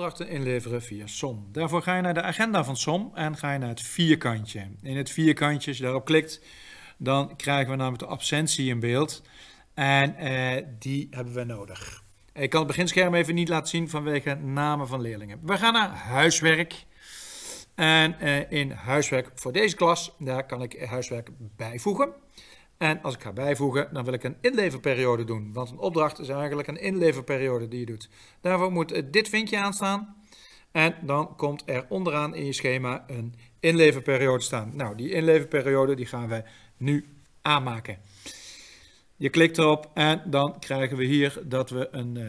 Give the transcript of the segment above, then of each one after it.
opdrachten inleveren via SOM. Daarvoor ga je naar de agenda van SOM en ga je naar het vierkantje. In het vierkantje, als je daarop klikt, dan krijgen we namelijk de absentie in beeld. En eh, die hebben we nodig. Ik kan het beginscherm even niet laten zien vanwege namen van leerlingen. We gaan naar huiswerk. En eh, in huiswerk voor deze klas, daar kan ik huiswerk bijvoegen. En als ik ga bijvoegen, dan wil ik een inleverperiode doen. Want een opdracht is eigenlijk een inleverperiode die je doet. Daarvoor moet dit vinkje aanstaan. En dan komt er onderaan in je schema een inleverperiode staan. Nou, die inleverperiode die gaan wij nu aanmaken. Je klikt erop en dan krijgen we hier dat we een, eh,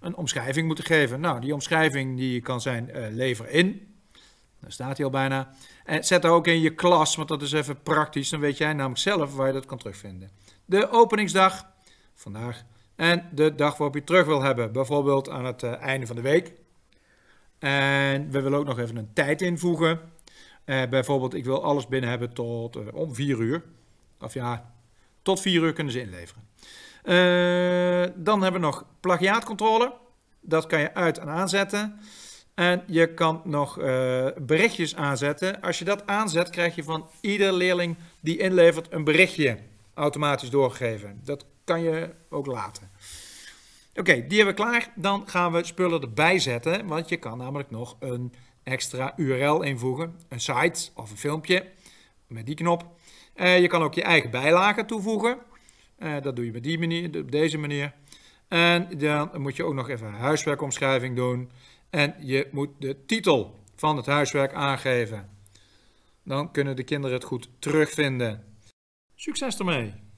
een omschrijving moeten geven. Nou, die omschrijving die kan zijn eh, lever in. Daar staat hij al bijna. En zet daar ook in je klas, want dat is even praktisch. Dan weet jij namelijk zelf waar je dat kan terugvinden. De openingsdag, vandaag. En de dag waarop je terug wil hebben. Bijvoorbeeld aan het eh, einde van de week. En we willen ook nog even een tijd invoegen. Eh, bijvoorbeeld, ik wil alles binnen hebben tot eh, om 4 uur. Of ja, tot 4 uur kunnen ze inleveren. dan hebben we nog plagiaatcontrole. Dat kan je uit en aanzetten. En je kan nog eh, berichtjes aanzetten. Als je dat aanzet, krijg je van ieder leerling die inlevert een berichtje automatisch doorgegeven. Dat kan je ook laten. Oké, die hebben we klaar. Dan gaan we spullen erbij zetten, want je kan namelijk nog een extra URL invoegen. Een site of een filmpje met die knop. Eh, je kan ook je eigen bijlagen toevoegen. Eh, dat doe je met die manier, op deze manier. En dan moet je ook nog even huiswerkomschrijving doen. En je moet de titel van het huiswerk aangeven. Dan kunnen de kinderen het goed terugvinden. Succes ermee!